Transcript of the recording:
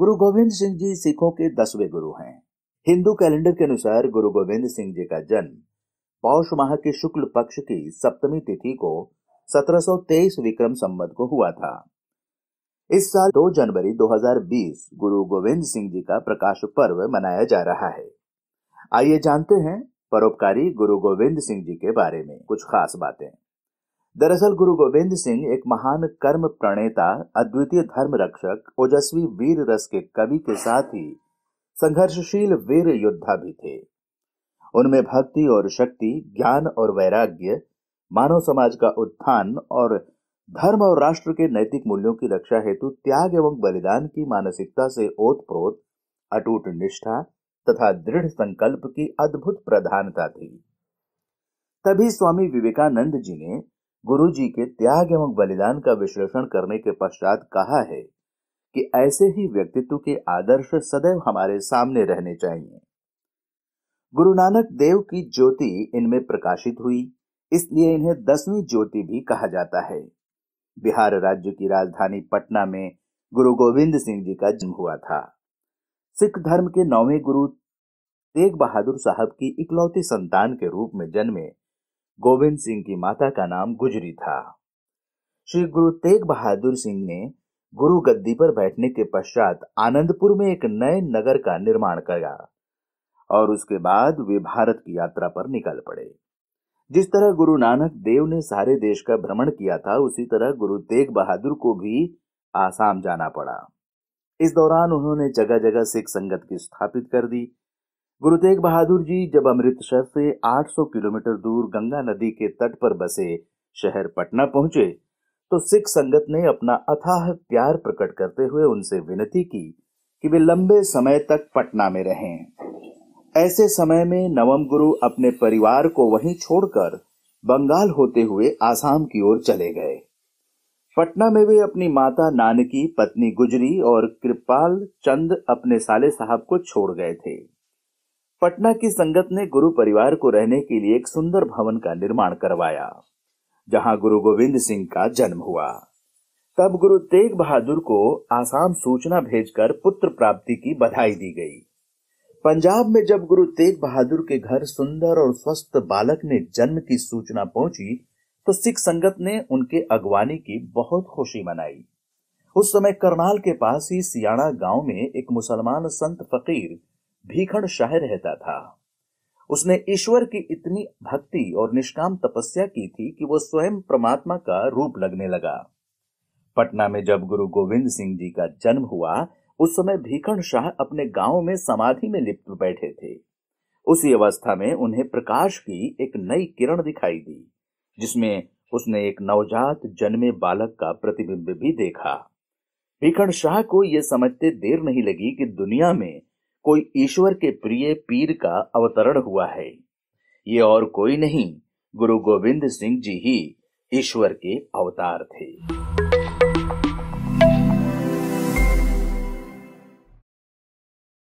गुरु गोविंद सिंह जी सिखों के दसवें गुरु हैं हिंदू कैलेंडर के अनुसार गुरु गोविंद सिंह जी का जन्म पौष माह के शुक्ल पक्ष की सप्तमी तिथि को 1723 विक्रम संवत को हुआ था इस साल 2 जनवरी 2020 गुरु गोविंद सिंह जी का प्रकाश पर्व मनाया जा रहा है आइए जानते हैं परोपकारी गुरु गोविंद सिंह जी के बारे में कुछ खास बातें दरअसल गुरु गोविंद सिंह एक महान कर्म प्रणेता अद्वितीय धर्म रक्षक ओजस्वी वीर रस के कवि के साथ ही संघर्षशील वीर योद्धा भी थे उनमें भक्ति और शक्ति ज्ञान और वैराग्य मानव समाज का उत्थान और धर्म और राष्ट्र के नैतिक मूल्यों की रक्षा हेतु त्याग एवं बलिदान की मानसिकता से ओत प्रोत अटूट निष्ठा तथा दृढ़ संकल्प की अद्भुत प्रधानता थी तभी स्वामी विवेकानंद जी ने गुरु जी के त्याग एवं बलिदान का विश्लेषण करने के पश्चात कहा है कि ऐसे ही व्यक्तित्व के आदर्श सदैव हमारे सामने रहने चाहिए गुरु नानक देव की ज्योति इनमें प्रकाशित हुई इसलिए इन्हें दसवीं ज्योति भी कहा जाता है बिहार राज्य की राजधानी पटना में गुरु गोविंद सिंह जी का जन्म हुआ था सिख धर्म के नौवे गुरु तेग बहादुर साहब की इकलौती संतान के रूप में जन्मे गोविंद सिंह की माता का नाम गुजरी था श्री गुरु तेग बहादुर सिंह ने गुरु गद्दी पर बैठने के पश्चात आनंदपुर में एक नए नगर का निर्माण किया और उसके बाद वे भारत की यात्रा पर निकल पड़े जिस तरह गुरु नानक देव ने सारे देश का भ्रमण किया था उसी तरह गुरु तेग बहादुर को भी आसाम जाना पड़ा इस दौरान उन्होंने जगह जगह सिख संगत की स्थापित कर दी गुरु तेग बहादुर जी जब अमृतसर से 800 किलोमीटर दूर गंगा नदी के तट पर बसे शहर पटना पहुंचे तो सिख संगत ने अपना अथाह प्यार प्रकट करते हुए उनसे विनती की कि वे लंबे समय तक पटना में रहें ऐसे समय में नवम गुरु अपने परिवार को वहीं छोड़कर बंगाल होते हुए आसाम की ओर चले गए पटना में वे अपनी माता नानकी पत्नी गुजरी और कृपाल चंद अपने साले साहब को छोड़ गए थे पटना की संगत ने गुरु परिवार को रहने के लिए एक सुंदर भवन का निर्माण करवाया जहां गुरु गोविंद सिंह का जन्म हुआ तब गुरु तेग बहादुर को आसाम सूचना भेजकर पुत्र प्राप्ति की बधाई दी गई पंजाब में जब गुरु तेग बहादुर के घर सुंदर और स्वस्थ बालक ने जन्म की सूचना पहुंची तो सिख संगत ने उनके अगवानी की बहुत खुशी मनाई उस समय करनाल के पास ही सियाणा गांव में एक मुसलमान संत फकीर भीखण शाह रहता था उसने ईश्वर की इतनी भक्ति और निष्काम तपस्या की थी कि वो स्वयं परमात्मा का रूप लगने लगा पटना में जब गुरु गोविंद सिंह जी का जन्म हुआ उस समय भीखण शाह अपने गांव में समाधि में लिप्त बैठे थे उसी अवस्था में उन्हें प्रकाश की एक नई किरण दिखाई दी जिसमें उसने एक नवजात जन्मे बालक का प्रतिबिंब भी देखा भीखण शाह को यह समझते देर नहीं लगी कि दुनिया में कोई ईश्वर के प्रिय पीर का अवतरण हुआ है ये और कोई नहीं गुरु गोविंद सिंह जी ही ईश्वर के अवतार थे